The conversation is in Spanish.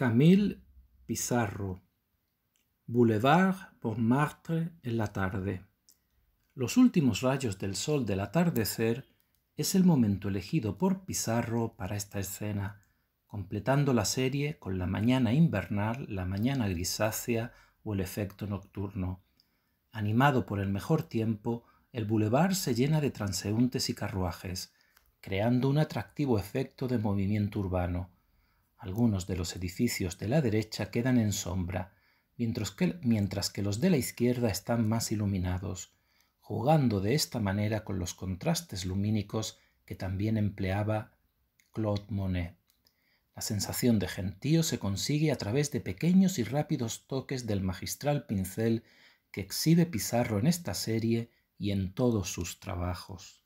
Camille Pizarro. Boulevard Martre en la tarde. Los últimos rayos del sol del atardecer es el momento elegido por Pizarro para esta escena, completando la serie con la mañana invernal, la mañana grisácea o el efecto nocturno. Animado por el mejor tiempo, el boulevard se llena de transeúntes y carruajes, creando un atractivo efecto de movimiento urbano. Algunos de los edificios de la derecha quedan en sombra, mientras que, los de la izquierda están más iluminados, jugando de esta manera con los contrastes lumínicos que también empleaba Claude Monet. La sensación de gentío se consigue a través de pequeños y rápidos toques del magistral pincel que exhibe Pizarro en esta serie y en todos sus trabajos.